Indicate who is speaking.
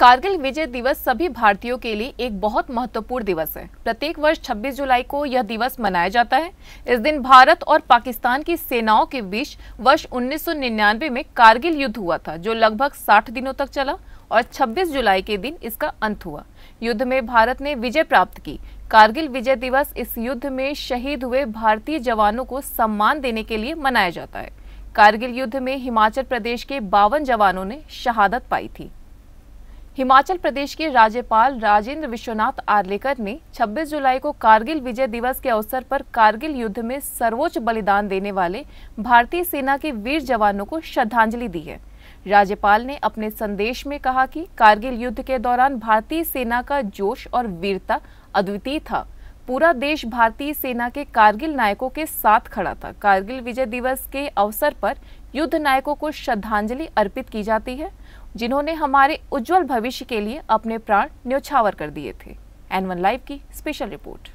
Speaker 1: कारगिल विजय दिवस सभी भारतीयों के लिए एक बहुत महत्वपूर्ण दिवस है प्रत्येक वर्ष 26 जुलाई को यह दिवस मनाया जाता है इस दिन भारत और पाकिस्तान की सेनाओं के बीच वर्ष 1999 में कारगिल युद्ध हुआ था जो लगभग 60 दिनों तक चला और 26 जुलाई के दिन इसका अंत हुआ युद्ध में भारत ने विजय प्राप्त की कारगिल विजय दिवस इस युद्ध में शहीद हुए भारतीय जवानों को सम्मान देने के लिए मनाया जाता है कारगिल युद्ध में हिमाचल प्रदेश के बावन जवानों ने शहादत पाई थी हिमाचल प्रदेश के राज्यपाल राजेंद्र विश्वनाथ आर्लेकर ने 26 जुलाई को कारगिल विजय दिवस के अवसर पर कारगिल युद्ध में सर्वोच्च बलिदान देने वाले भारतीय सेना के वीर जवानों को श्रद्धांजलि दी है राज्यपाल ने अपने संदेश में कहा कि कारगिल युद्ध के दौरान भारतीय सेना का जोश और वीरता अद्वितीय था पूरा देश भारतीय सेना के कारगिल नायकों के साथ खड़ा था कारगिल विजय दिवस के अवसर पर युद्ध नायकों को श्रद्धांजलि अर्पित की जाती है जिन्होंने हमारे उज्जवल भविष्य के लिए अपने प्राण न्योछावर कर दिए थे एन वन लाइव की स्पेशल रिपोर्ट